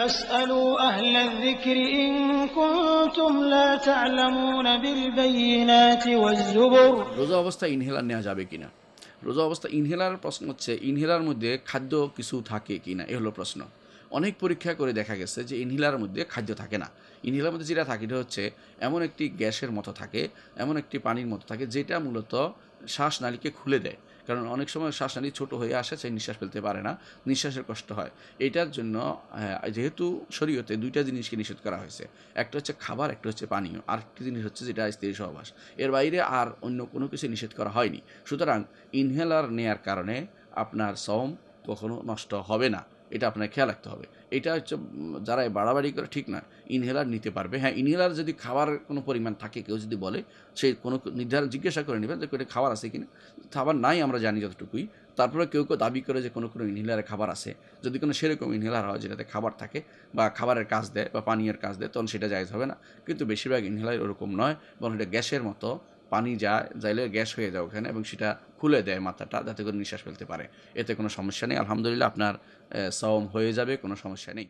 রোজা অবস্থা ইনহেলার নেওয়া যাবে কিনা রোজা অবস্থা ইনহেলার প্রশ্ন হচ্ছে ইনহেলার মধ্যে খাদ্য কিছু থাকে কিনা এ হলো প্রশ্ন অনেক পরীক্ষা করে দেখা গেছে যে ইনহিলার মধ্যে খাদ্য থাকে না ইনহিলার মধ্যে যেটা থাকে এটা হচ্ছে এমন একটি গ্যাসের মতো থাকে এমন একটি পানির মতো থাকে যেটা মূলত শ্বাসনালীকে খুলে দেয় কারণ অনেক সময় শ্বাসনালী ছোট হয়ে আসে সে নিঃশ্বাস ফেলতে পারে না নিঃশ্বাসের কষ্ট হয় এটার জন্য যেহেতু শরীয়তে দুইটা জিনিসকে নিষেধ করা হয়েছে একটা হচ্ছে খাবার একটা হচ্ছে পানীয় আরেকটি জিনিস হচ্ছে যেটা স্ত্রী সহবাস এর বাইরে আর অন্য কোনো কিছু নিষেধ করা হয়নি সুতরাং ইনহেলার নেয়ার কারণে আপনার শ্রম কখনো নষ্ট হবে না এটা আপনার খেয়াল রাখতে হবে এটা হচ্ছে যারা বাড়াবাড়ি করে ঠিক না ইনহেলার নিতে পারবে হ্যাঁ ইনহেলার যদি খাবার কোনো পরিমাণ থাকে কেউ যদি বলে সে কোনো নির্ধারণ জিজ্ঞাসা করে নেবেন যে এটা খাবার আছে কিনা খাবার নাই আমরা জানি যতটুকুই তারপরে কেউ কেউ দাবি করে যে কোনো কোনো ইনহেলারে খাবার আছে যদি কোনো সেরকম ইনহেলার হয় যেটাতে খাবার থাকে বা খাবারের কাজ দেয় বা পানীয়ের কাজ দেয় তখন সেটা জায়গা হবে না কিন্তু বেশিরভাগ ইনহেলার ওরকম নয় বরং এটা গ্যাসের মতো পানি যায় যাইলে গ্যাস হয়ে যায় ওখানে এবং সেটা খুলে দেয় মাথাটা যাতে করে নিঃশ্বাস ফেলতে পারে এতে কোনো সমস্যা নেই আলহামদুলিল্লাহ আপনার সওম হয়ে যাবে কোনো সমস্যা নেই